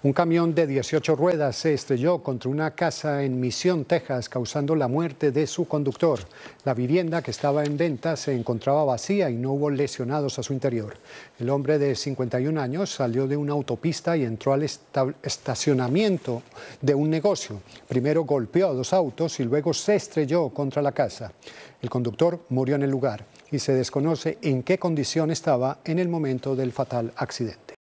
Un camión de 18 ruedas se estrelló contra una casa en Misión, Texas, causando la muerte de su conductor. La vivienda que estaba en venta se encontraba vacía y no hubo lesionados a su interior. El hombre de 51 años salió de una autopista y entró al estacionamiento de un negocio. Primero golpeó a dos autos y luego se estrelló contra la casa. El conductor murió en el lugar y se desconoce en qué condición estaba en el momento del fatal accidente.